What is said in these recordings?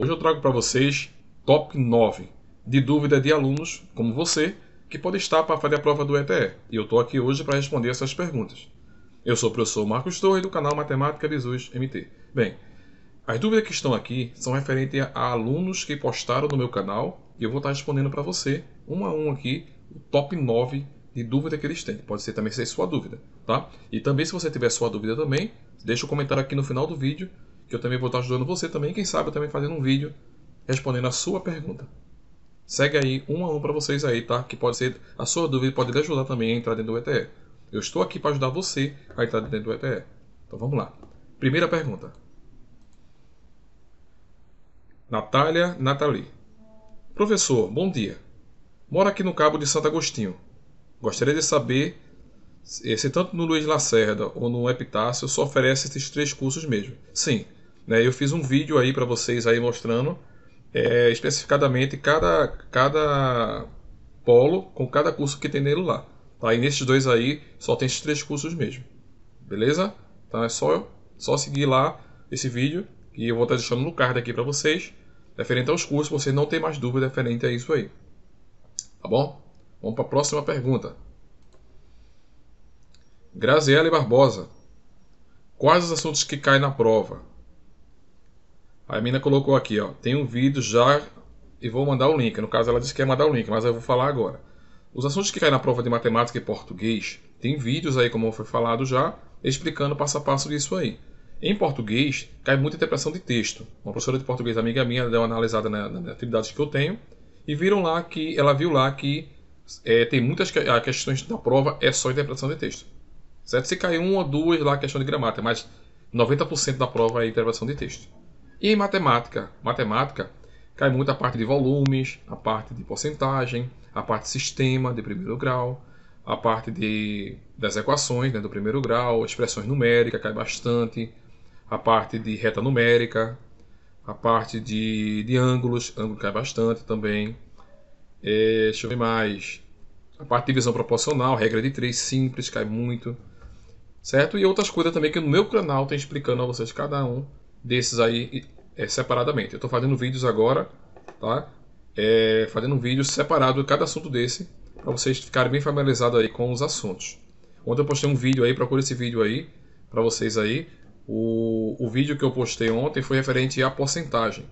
Hoje eu trago para vocês top 9, de dúvida de alunos como você que pode estar para fazer a prova do ETE. E eu estou aqui hoje para responder essas perguntas. Eu sou o professor Marcos Torres do canal Matemática Jesus MT. Bem, as dúvidas que estão aqui são referentes a alunos que postaram no meu canal e eu vou estar respondendo para você, um a um aqui, o top 9 de dúvida que eles têm. Pode ser também ser é sua dúvida, tá? E também se você tiver sua dúvida também, deixa o um comentário aqui no final do vídeo que eu também vou estar ajudando você também, quem sabe eu também fazendo um vídeo respondendo a sua pergunta. Segue aí um a um para vocês aí, tá? Que pode ser a sua dúvida pode lhe ajudar também a entrar dentro do ETE. Eu estou aqui para ajudar você a entrar dentro do ETE. Então vamos lá. Primeira pergunta. Natália Nathalie. Professor, bom dia. Moro aqui no Cabo de Santo Agostinho. Gostaria de saber eh, se tanto no Luiz Lacerda ou no Epitácio só oferece esses três cursos mesmo. Sim, né? Eu fiz um vídeo aí para vocês aí mostrando é, especificadamente cada, cada polo com cada curso que tem nele lá. Tá? E nesses dois aí só tem esses três cursos mesmo. Beleza? Então é só, só seguir lá esse vídeo que eu vou estar deixando no card aqui para vocês. Referente aos cursos, você não tem mais dúvida referente a isso aí. Tá bom? Vamos para a próxima pergunta. e Barbosa. Quais os assuntos que caem na prova? A mina colocou aqui, ó, tem um vídeo já e vou mandar o link. No caso, ela disse que ia mandar o link, mas eu vou falar agora. Os assuntos que caem na prova de matemática e português, tem vídeos aí, como foi falado já, explicando passo a passo disso aí. Em português, cai muita interpretação de texto. Uma professora de português, amiga minha, deu uma analisada nas na atividades que eu tenho e viram lá que ela viu lá que é, tem muitas que, a, questões da prova é só interpretação de texto. Certo? Se cai uma ou duas lá questão de gramática, mas 90% da prova é interpretação de texto. E matemática? Matemática cai muito a parte de volumes, a parte de porcentagem, a parte de sistema de primeiro grau, a parte de, das equações né, do primeiro grau, expressões numéricas cai bastante, a parte de reta numérica, a parte de, de ângulos, ângulo cai bastante também. É, deixa eu ver mais. A parte de divisão proporcional, regra de três simples, cai muito. Certo? E outras coisas também que no meu canal tem explicando a vocês cada um desses aí é, separadamente. Eu estou fazendo vídeos agora, tá? É, fazendo um vídeo separado de cada assunto desse, para vocês ficarem bem familiarizados aí com os assuntos. Ontem eu postei um vídeo aí, procure esse vídeo aí, para vocês aí. O, o vídeo que eu postei ontem foi referente à porcentagem.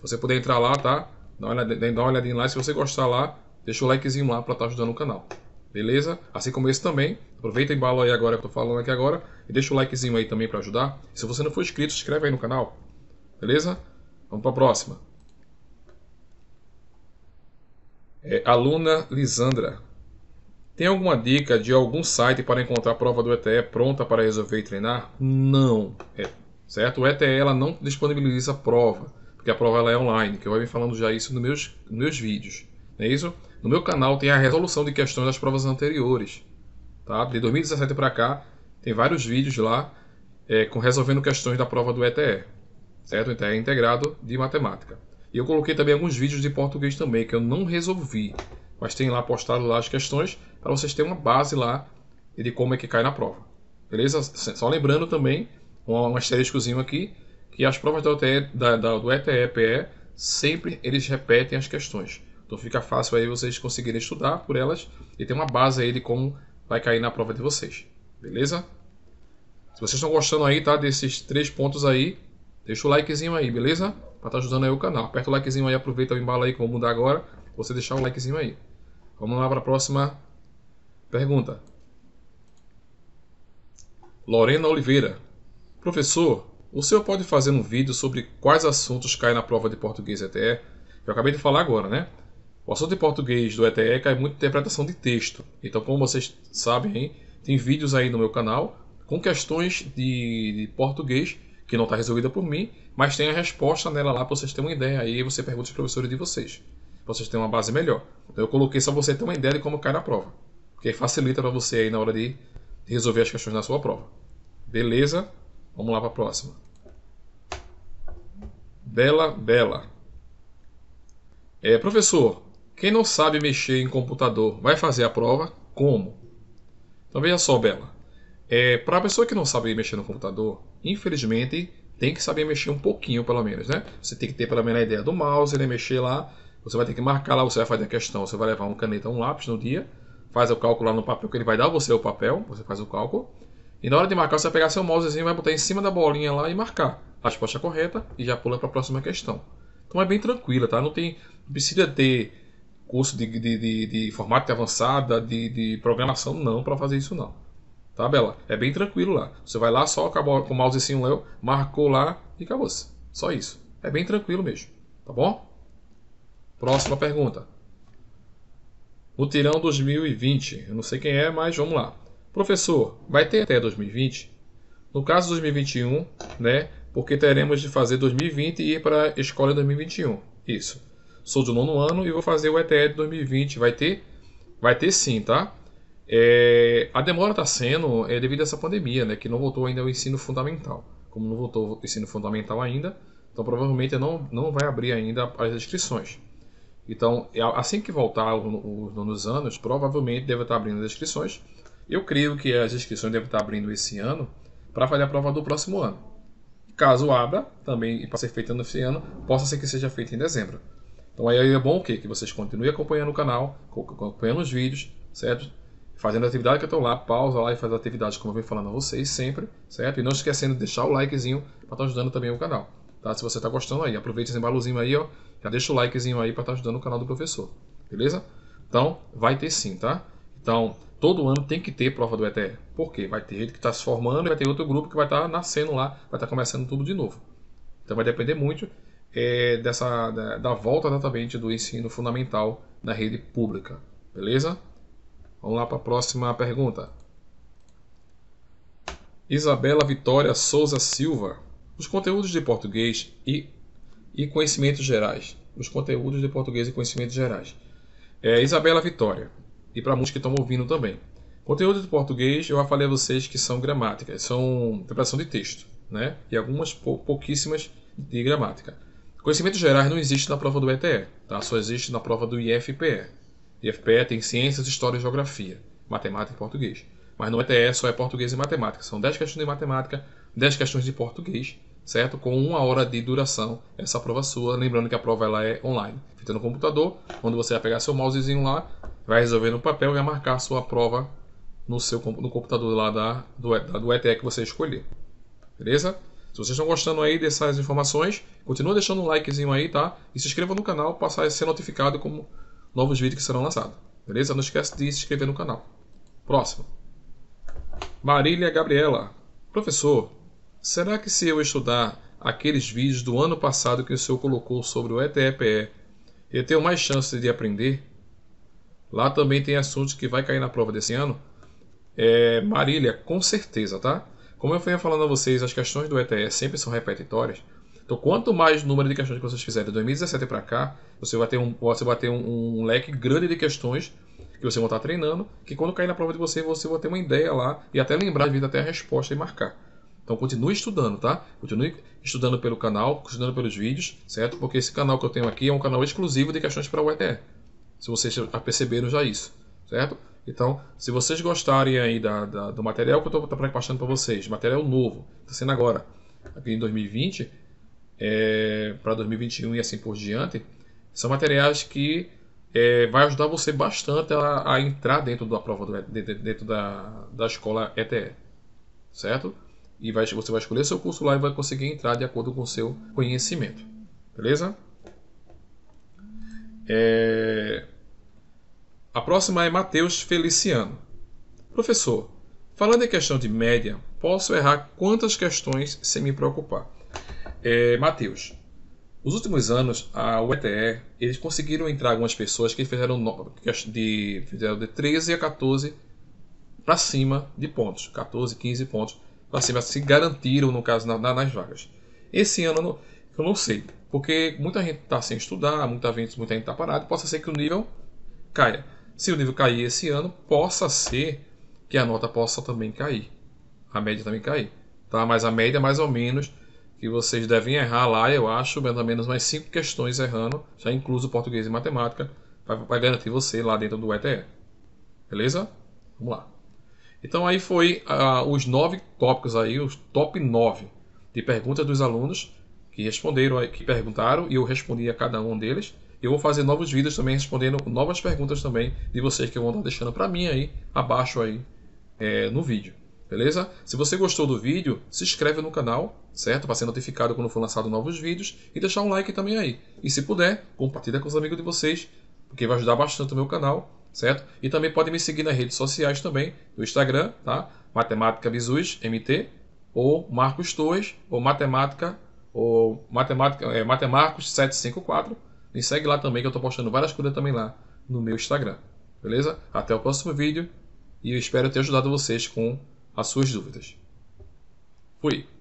Você poder entrar lá, tá? Dá uma, olhadinha, dá uma olhadinha lá, se você gostar lá, deixa o likezinho lá para estar tá ajudando o canal. Beleza? Assim como esse também. Aproveita e embala aí agora que eu tô falando aqui agora. E deixa o likezinho aí também para ajudar. Se você não for inscrito, se inscreve aí no canal. Beleza? Vamos para a próxima. É, aluna Lisandra. Tem alguma dica de algum site para encontrar a prova do ETE pronta para resolver e treinar? Não. É, certo? O ETE ela não disponibiliza prova, porque a prova ela é online, que eu venho falando já isso nos meus, nos meus vídeos. Não é isso? No meu canal tem a resolução de questões das provas anteriores. Tá? De 2017 para cá, tem vários vídeos lá é, com resolvendo questões da prova do ETE certo? Então é integrado de matemática. E eu coloquei também alguns vídeos de português também, que eu não resolvi, mas tem lá postado lá as questões para vocês terem uma base lá de como é que cai na prova. Beleza? Só lembrando também, um asteriscozinho aqui, que as provas do, ETE, da, da, do ETEPE sempre eles repetem as questões. Então fica fácil aí vocês conseguirem estudar por elas e ter uma base aí de como vai cair na prova de vocês. Beleza? Se vocês estão gostando aí, tá? Desses três pontos aí, Deixa o likezinho aí, beleza? Pra estar tá ajudando aí o canal. Aperta o likezinho aí, aproveita o embalo aí que eu vou mudar agora. Você deixar o likezinho aí. Vamos lá para a próxima pergunta. Lorena Oliveira. Professor, o senhor pode fazer um vídeo sobre quais assuntos caem na prova de português ETE? Eu acabei de falar agora, né? O assunto de português do ETE cai muito em interpretação de texto. Então, como vocês sabem, hein, tem vídeos aí no meu canal com questões de, de português que não está resolvida por mim, mas tem a resposta nela lá para vocês terem uma ideia. Aí você pergunta os professores de vocês, para vocês terem uma base melhor. Então, eu coloquei só você ter uma ideia de como cai na prova, porque facilita para você aí na hora de resolver as questões na sua prova. Beleza? Vamos lá para a próxima. Bela, bela. É, professor, quem não sabe mexer em computador vai fazer a prova? Como? Então veja só, Bela. É, para a pessoa que não sabe mexer no computador, infelizmente tem que saber mexer um pouquinho, pelo menos, né? Você tem que ter pelo menos a ideia do mouse, ele né? mexer lá. Você vai ter que marcar lá, você vai fazer a questão, você vai levar uma caneta, um lápis no dia, faz o cálculo lá no papel, que ele vai dar você o papel, você faz o cálculo. E na hora de marcar, você vai pegar seu mousezinho, vai botar em cima da bolinha lá e marcar a resposta correta e já pula para a próxima questão. Então é bem tranquila, tá? Não tem não precisa ter curso de, de, de, de avançada, de, de programação, não, para fazer isso não. Tá, Bela? É bem tranquilo lá. Você vai lá, só acabou com o assim, leu, marcou lá e acabou-se. Só isso. É bem tranquilo mesmo. Tá bom? Próxima pergunta. O Tirão 2020. Eu não sei quem é, mas vamos lá. Professor, vai ter até 2020? No caso 2021, né? Porque teremos de fazer 2020 e ir para a escola em 2021. Isso. Sou do nono ano e vou fazer o ETE de 2020. Vai ter? Vai ter sim, tá? É, a demora está sendo é, devido a essa pandemia, né, que não voltou ainda o ensino fundamental. Como não voltou o ensino fundamental ainda, então provavelmente não, não vai abrir ainda as inscrições. Então, é, assim que voltar os nonos anos, provavelmente deve estar tá abrindo as inscrições. Eu creio que as inscrições devem estar tá abrindo esse ano para fazer a prova do próximo ano. Caso abra, também e para ser feita nesse ano, possa ser que seja feita em dezembro. Então aí é bom o quê? Que vocês continuem acompanhando o canal, acompanhando os vídeos, certo? fazendo atividade que eu estou lá, pausa lá e faz atividade como eu venho falando a vocês sempre, certo? E não esquecendo de deixar o likezinho para estar tá ajudando também o canal, tá? Se você está gostando aí, aproveita esse embalozinho aí, ó, já deixa o likezinho aí para estar tá ajudando o canal do professor, beleza? Então, vai ter sim, tá? Então, todo ano tem que ter prova do ETE. Por quê? Vai ter gente que está se formando e vai ter outro grupo que vai estar tá nascendo lá, vai estar tá começando tudo de novo. Então, vai depender muito é, dessa, da, da volta exatamente do ensino fundamental na rede pública, beleza? Vamos lá para a próxima pergunta. Isabela Vitória Souza Silva. Os conteúdos de português e, e conhecimentos gerais. Os conteúdos de português e conhecimentos gerais. É, Isabela Vitória. E para muitos que estão ouvindo também. Conteúdo de português, eu já falei a vocês que são gramáticas, são interpretação de texto, né? E algumas pou, pouquíssimas de gramática. Conhecimentos gerais não existe na prova do ETE, tá? Só existe na prova do IFPE. IFPE tem Ciências, História e Geografia, Matemática e Português. Mas no ETE só é Português e Matemática. São 10 questões de Matemática, 10 questões de Português, certo? Com uma hora de duração essa prova é sua. Lembrando que a prova ela é online. Feita no computador, quando você vai pegar seu mousezinho lá, vai resolver no papel e vai marcar sua prova no seu no computador lá da, do, da, do ETE que você escolher. Beleza? Se vocês estão gostando aí dessas informações, continua deixando um likezinho aí, tá? E se inscreva no canal para ser notificado como novos vídeos que serão lançados. Beleza? Não esquece de se inscrever no canal. Próximo. Marília Gabriela. Professor, será que se eu estudar aqueles vídeos do ano passado que o senhor colocou sobre o ETEPE, eu tenho mais chance de aprender? Lá também tem assuntos que vai cair na prova desse ano? É, Marília, com certeza, tá? Como eu venho falando a vocês, as questões do ETE sempre são repetitórias. Então, quanto mais número de questões que vocês fizerem de 2017 para cá, você vai ter, um, você vai ter um, um, leque grande de questões que você vai estar treinando, que quando cair na prova de você, você vai ter uma ideia lá e até lembrar, vir até a resposta e marcar. Então continue estudando, tá? Continue estudando pelo canal, estudando pelos vídeos, certo? Porque esse canal que eu tenho aqui é um canal exclusivo de questões para o ETE. Se vocês já perceberam já isso, certo? Então, se vocês gostarem aí da, da do material que eu estou passando para vocês, material novo, está sendo agora, aqui em 2020, é, para 2021 e assim por diante, são materiais que é, vai ajudar você bastante a, a, entrar dentro da prova, dentro da, da escola ETE, certo? E vai, você vai escolher seu curso lá e vai conseguir entrar de acordo com o seu conhecimento, beleza? É... A próxima é Matheus Feliciano. Professor, falando em questão de média, posso errar quantas questões sem me preocupar? É, Matheus, nos últimos anos, a UETE, eles conseguiram entrar algumas pessoas que fizeram, de, fizeram de 13 a 14 para cima de pontos, 14, 15 pontos para cima, se garantiram, no caso, na, na, nas vagas. Esse ano eu não, eu não sei, porque muita gente está sem estudar, muita gente muita está parada, possa ser que o nível caia. Se o nível cair esse ano, possa ser que a nota possa também cair, a média também cair, tá? Mas a média, mais ou menos, que vocês devem errar lá, eu acho, ou menos mais cinco questões errando, já incluso português e matemática, para garantir você lá dentro do ETE. Beleza? Vamos lá. Então aí foi uh, os nove tópicos aí, os top nove de perguntas dos alunos que responderam, que perguntaram e eu respondi a cada um deles. Eu vou fazer novos vídeos também respondendo novas perguntas também de vocês que vão estar deixando para mim aí abaixo aí é, no vídeo. Beleza? Se você gostou do vídeo, se inscreve no canal, certo? Para ser notificado quando for lançado novos vídeos e deixar um like também aí. E se puder, compartilha com os amigos de vocês, porque vai ajudar bastante o meu canal, certo? E também podem me seguir nas redes sociais também, no Instagram, tá? Matemática Bizus, MT, ou Marcos Torres, ou Matemática, ou Matemática, é, Matemarcos 754. Me segue lá também que eu estou postando várias coisas também lá no meu Instagram. Beleza? Até o próximo vídeo e eu espero ter ajudado vocês com as suas dúvidas. Fui!